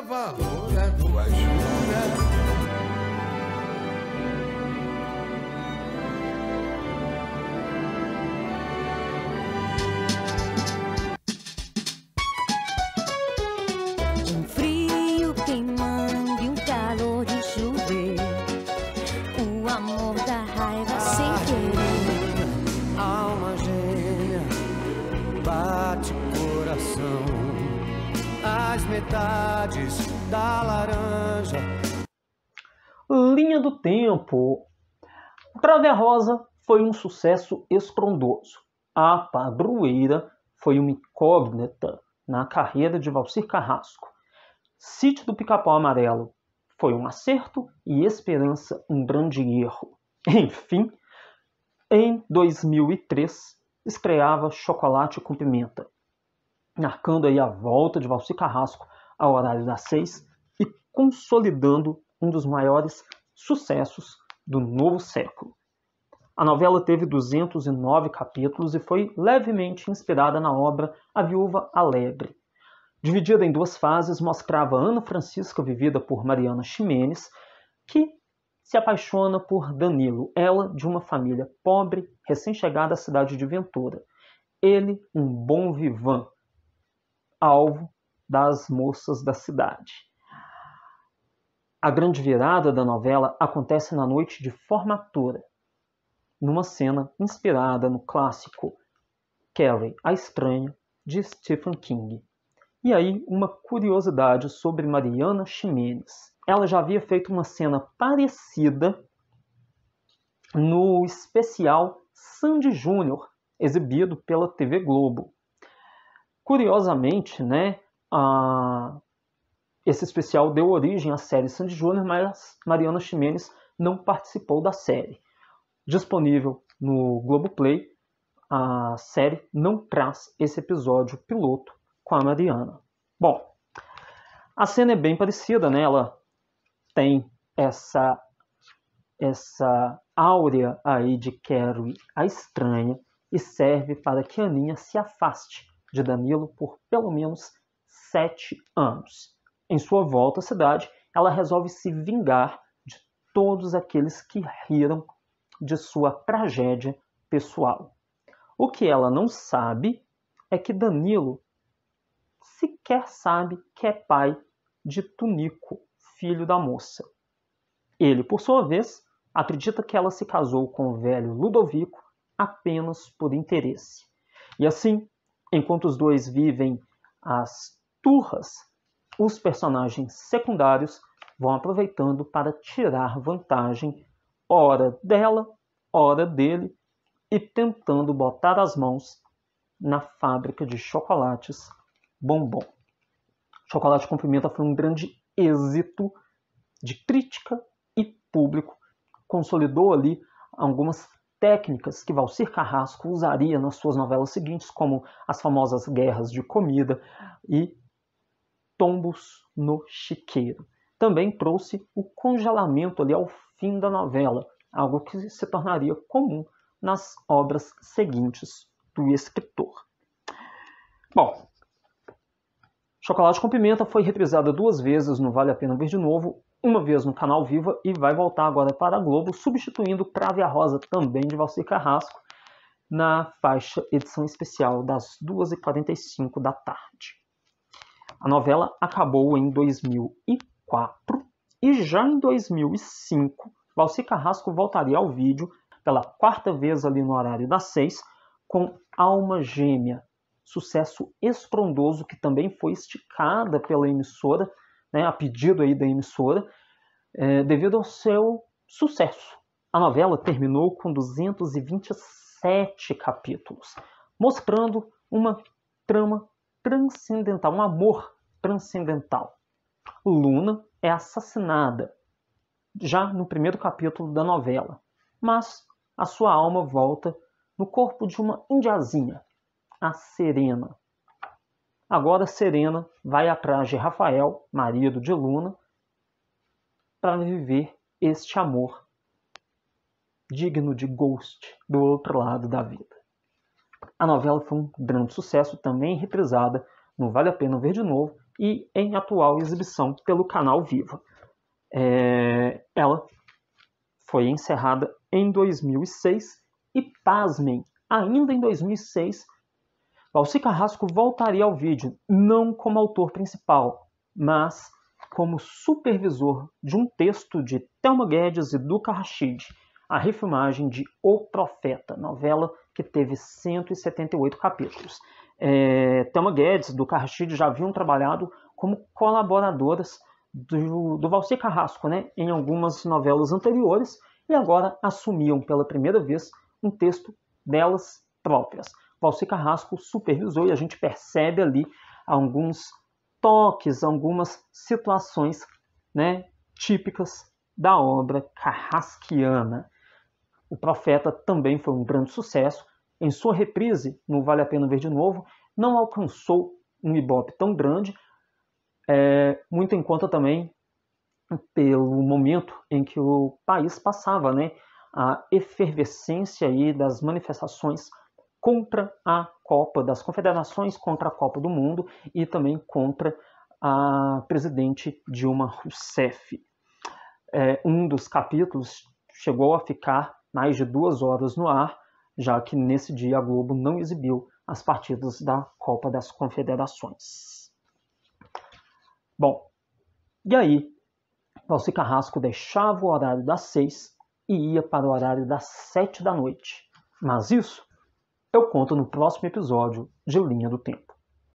levar a loura ajuda. saudades da laranja. Linha do Tempo. O Trave Rosa foi um sucesso estrondoso. A Padroeira foi uma incógnita na carreira de Valcir Carrasco. Sítio do Pica-Pau Amarelo foi um acerto e Esperança um grande erro. Enfim, em 2003 estreava Chocolate com Pimenta, marcando aí a volta de Valci Carrasco ao horário das seis e consolidando um dos maiores sucessos do novo século. A novela teve 209 capítulos e foi levemente inspirada na obra A Viúva Alegre. Dividida em duas fases, mostrava Ana Francisca, vivida por Mariana Ximenes, que se apaixona por Danilo, ela de uma família pobre, recém-chegada à cidade de Ventura. Ele, um bom vivan, alvo das moças da cidade. A grande virada da novela acontece na noite de formatura, numa cena inspirada no clássico Carrie, a Estranha, de Stephen King. E aí, uma curiosidade sobre Mariana Ximenes. Ela já havia feito uma cena parecida no especial Sandy Júnior, exibido pela TV Globo. Curiosamente, né, ah, esse especial deu origem à série Sandy Júnior, mas Mariana Ximenes não participou da série. Disponível no Globoplay, a série não traz esse episódio piloto com a Mariana. Bom, a cena é bem parecida, né? Ela tem essa essa áurea aí de Carrie a estranha e serve para que Aninha se afaste de Danilo por pelo menos sete anos. Em sua volta à cidade, ela resolve se vingar de todos aqueles que riram de sua tragédia pessoal. O que ela não sabe é que Danilo sequer sabe que é pai de Tunico, filho da moça. Ele, por sua vez, acredita que ela se casou com o velho Ludovico apenas por interesse. E assim, enquanto os dois vivem as turras, os personagens secundários vão aproveitando para tirar vantagem, hora dela, hora dele, e tentando botar as mãos na fábrica de chocolates bombom. Chocolate com Pimenta foi um grande êxito de crítica e público, consolidou ali algumas técnicas que Valcir Carrasco usaria nas suas novelas seguintes, como as famosas guerras de comida e tombos no chiqueiro. Também trouxe o congelamento ali ao fim da novela, algo que se tornaria comum nas obras seguintes do escritor. Bom, Chocolate com Pimenta foi reprisada duas vezes no Vale a Pena Ver de Novo, uma vez no Canal Viva e vai voltar agora para a Globo, substituindo Pravia a Rosa, também de Valcir Carrasco, na faixa edição especial das 2h45 da tarde. A novela acabou em 2004 e já em 2005, Valci Carrasco voltaria ao vídeo pela quarta vez ali no horário das seis com Alma Gêmea, sucesso estrondoso que também foi esticada pela emissora, né, a pedido aí da emissora, é, devido ao seu sucesso. A novela terminou com 227 capítulos, mostrando uma trama transcendental, um amor transcendental. Luna é assassinada já no primeiro capítulo da novela, mas a sua alma volta no corpo de uma indiazinha, a Serena. Agora Serena vai atrás de Rafael, marido de Luna, para viver este amor digno de Ghost do outro lado da vida. A novela foi um grande sucesso, também reprisada no Vale a Pena Ver de Novo e em atual exibição pelo canal Viva. É... ela foi encerrada em 2006 e, pasmem, ainda em 2006, Valci Carrasco voltaria ao vídeo, não como autor principal, mas como supervisor de um texto de Thelma Guedes e Duca Rachid, a refilmagem de O Profeta, novela que teve 178 capítulos. É, Thelma Guedes, do Carrasquilho, já haviam trabalhado como colaboradoras do, do Valsir Carrasco né, em algumas novelas anteriores e agora assumiam pela primeira vez um texto delas próprias. Valsir Carrasco supervisou e a gente percebe ali alguns toques, algumas situações né, típicas da obra carrasquiana. O Profeta também foi um grande sucesso. Em sua reprise, no Vale a Pena Ver de Novo, não alcançou um ibope tão grande, é, muito em conta também pelo momento em que o país passava, né? A efervescência aí das manifestações contra a Copa das Confederações, contra a Copa do Mundo e também contra a presidente Dilma Rousseff. É, um dos capítulos chegou a ficar mais de duas horas no ar, já que nesse dia a Globo não exibiu as partidas da Copa das Confederações. Bom, e aí, Valci Carrasco deixava o horário das seis e ia para o horário das sete da noite. Mas isso eu conto no próximo episódio de Linha do Tempo.